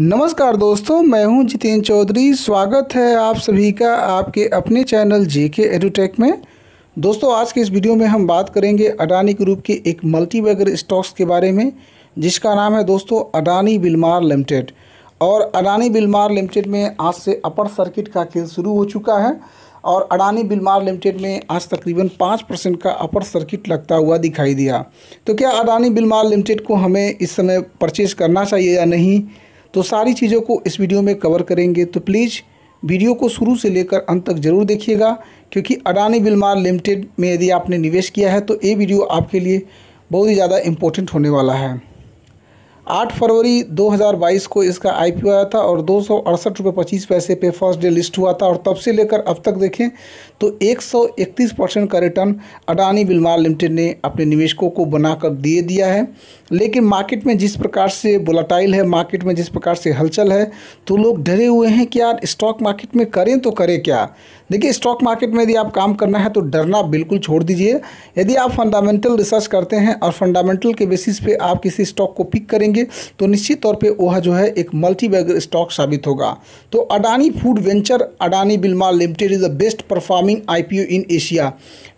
नमस्कार दोस्तों मैं हूं जितेन चौधरी स्वागत है आप सभी का आपके अपने चैनल जे के एडुटेक में दोस्तों आज के इस वीडियो में हम बात करेंगे अडानी ग्रुप के एक मल्टीबैगर स्टॉक्स के बारे में जिसका नाम है दोस्तों अडानी बिलमार लिमिटेड और अडानी बिलमार लिमिटेड में आज से अपर सर्किट का खेल शुरू हो चुका है और अडानी बिलमार लिमिटेड में आज तकरीबन पाँच परसेंट का अपर सर्किट लगता हुआ दिखाई दिया तो क्या अडानी बिलमार लिमिटेड को हमें इस समय परचेज़ करना चाहिए या नहीं तो सारी चीज़ों को इस वीडियो में कवर करेंगे तो प्लीज़ वीडियो को शुरू से लेकर अंत तक जरूर देखिएगा क्योंकि अडानी बिलमार लिमिटेड में यदि आपने निवेश किया है तो ये वीडियो आपके लिए बहुत ही ज़्यादा इम्पोर्टेंट होने वाला है 8 फरवरी 2022 को इसका आईपीओ आया था और दो सौ अड़सठ रुपये पच्चीस पैसे पे फर्स्ट डे लिस्ट हुआ था और तब से लेकर अब तक देखें तो 131 परसेंट का रिटर्न अडानी बिलमार लिमिटेड ने अपने निवेशकों को बनाकर दे दिया है लेकिन मार्केट में जिस प्रकार से बुलाटाइल है मार्केट में जिस प्रकार से हलचल है तो लोग डरे हुए हैं कि यार स्टॉक मार्केट में करें तो करें क्या देखिए स्टॉक मार्केट में यदि आप काम करना है तो डरना बिल्कुल छोड़ दीजिए यदि आप फंडामेंटल रिसर्च करते हैं और फंडामेंटल के बेसिस पर आप किसी स्टॉक को पिक करेंगे करेंगे तो निश्चित तौर पर वह जो है एक मल्टीबैगर स्टॉक साबित होगा तो अडानी फूड वेंचर अडानी बिल्मा limited is the best performing IPO in Asia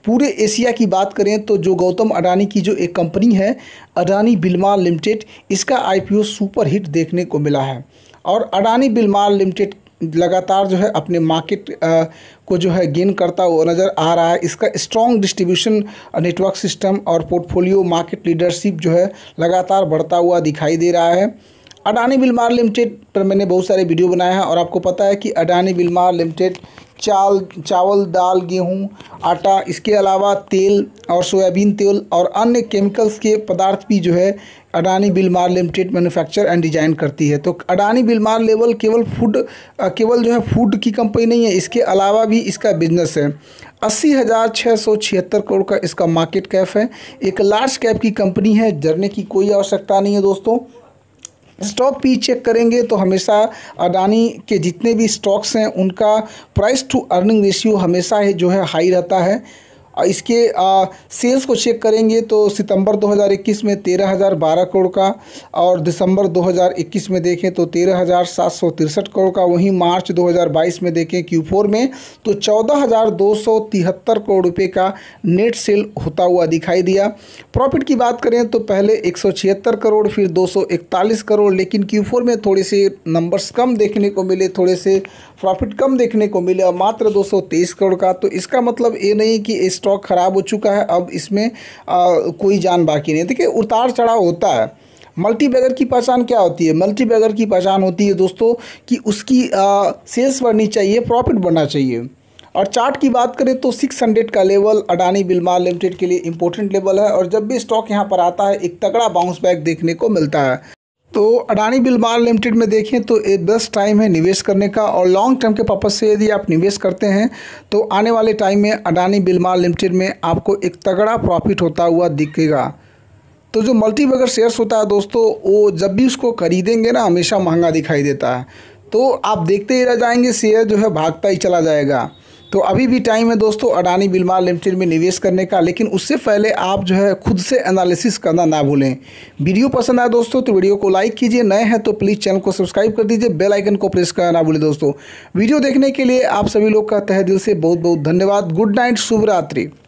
पूरे एशिया की बात करें तो जो गौतम अडानी की जो एक कंपनी है अडानी बिल्मा लिमिटेड इसका आईपीओ सुपर हिट देखने को मिला है और अडानी बिल्मार लिमिटेड लगातार जो है अपने मार्केट को जो है गेन करता हुआ नज़र आ रहा है इसका स्ट्रॉन्ग डिस्ट्रीब्यूशन नेटवर्क सिस्टम और पोर्टफोलियो मार्केट लीडरशिप जो है लगातार बढ़ता हुआ दिखाई दे रहा है अडानी बिलमार लिमिटेड पर मैंने बहुत सारे वीडियो बनाए हैं और आपको पता है कि अडानी बिलमार लिमिटेड चाल चावल दाल गेहूँ आटा इसके अलावा तेल और सोयाबीन तेल और अन्य केमिकल्स के पदार्थ भी जो है Adani Wilmar limited manufacture and design करती है तो अडानी बिलमार लेवल केवल फूड केवल जो है फूड की कंपनी नहीं है इसके अलावा भी इसका बिजनेस है अस्सी हज़ार छः सौ छिहत्तर करोड़ का इसका मार्केट कैप है एक लार्ज कैप की कंपनी है जरने की कोई आवश्यकता नहीं है दोस्तों स्टॉक पी चेक करेंगे तो हमेशा अडानी के जितने भी स्टॉक्स हैं उनका प्राइस टू अर्निंग रेशियो हमेशा ही जो है हाई रहता है इसके सेल्स को चेक करेंगे तो सितंबर 2021 में 13,012 करोड़ का और दिसंबर 2021 में देखें तो तेरह करोड़ का वहीं मार्च 2022 में देखें Q4 में तो 14,273 करोड़ रुपए का नेट सेल होता हुआ दिखाई दिया प्रॉफिट की बात करें तो पहले छिहत्तर करोड़ फिर 241 करोड़ लेकिन Q4 में थोड़े से नंबर्स कम देखने को मिले थोड़े से प्रॉफिट कम देखने को मिले और मात्र तेईस करोड़ का तो इसका मतलब ये नहीं कि इस स्टॉक ख़राब हो चुका है अब इसमें आ, कोई जान बाकी नहीं देखिए उतार चढ़ाव होता है मल्टी बैगर की पहचान क्या होती है मल्टी बैगर की पहचान होती है दोस्तों कि उसकी आ, सेल्स बढ़नी चाहिए प्रॉफिट बढ़ना चाहिए और चार्ट की बात करें तो 600 का लेवल अडानी बिलमार लिमिटेड के लिए इंपॉर्टेंट लेवल है और जब भी स्टॉक यहाँ पर आता है एक तगड़ा बाउंस बैक देखने को मिलता है तो अडानी बिलमार लिमिटेड में देखें तो ये बेस्ट टाइम है निवेश करने का और लॉन्ग टर्म के पर्पज़ से यदि आप निवेश करते हैं तो आने वाले टाइम में अडानी बिलमार लिमिटेड में आपको एक तगड़ा प्रॉफिट होता हुआ दिखेगा तो जो मल्टीबगर शेयर्स होता है दोस्तों वो जब भी उसको खरीदेंगे ना हमेशा महंगा दिखाई देता है तो आप देखते ही रह जाएंगे शेयर जो है भागता ही चला जाएगा तो अभी भी टाइम है दोस्तों अडानी बिलमार लिमिटेड में निवेश करने का लेकिन उससे पहले आप जो है खुद से एनालिसिस करना ना भूलें वीडियो पसंद आए दोस्तों तो वीडियो को लाइक कीजिए नए हैं तो प्लीज़ चैनल को सब्सक्राइब कर दीजिए बेल आइकन को प्रेस करना ना भूलें दोस्तों वीडियो देखने के लिए आप सभी लोग का तह दिल से बहुत बहुत धन्यवाद गुड नाइट शुभरात्रि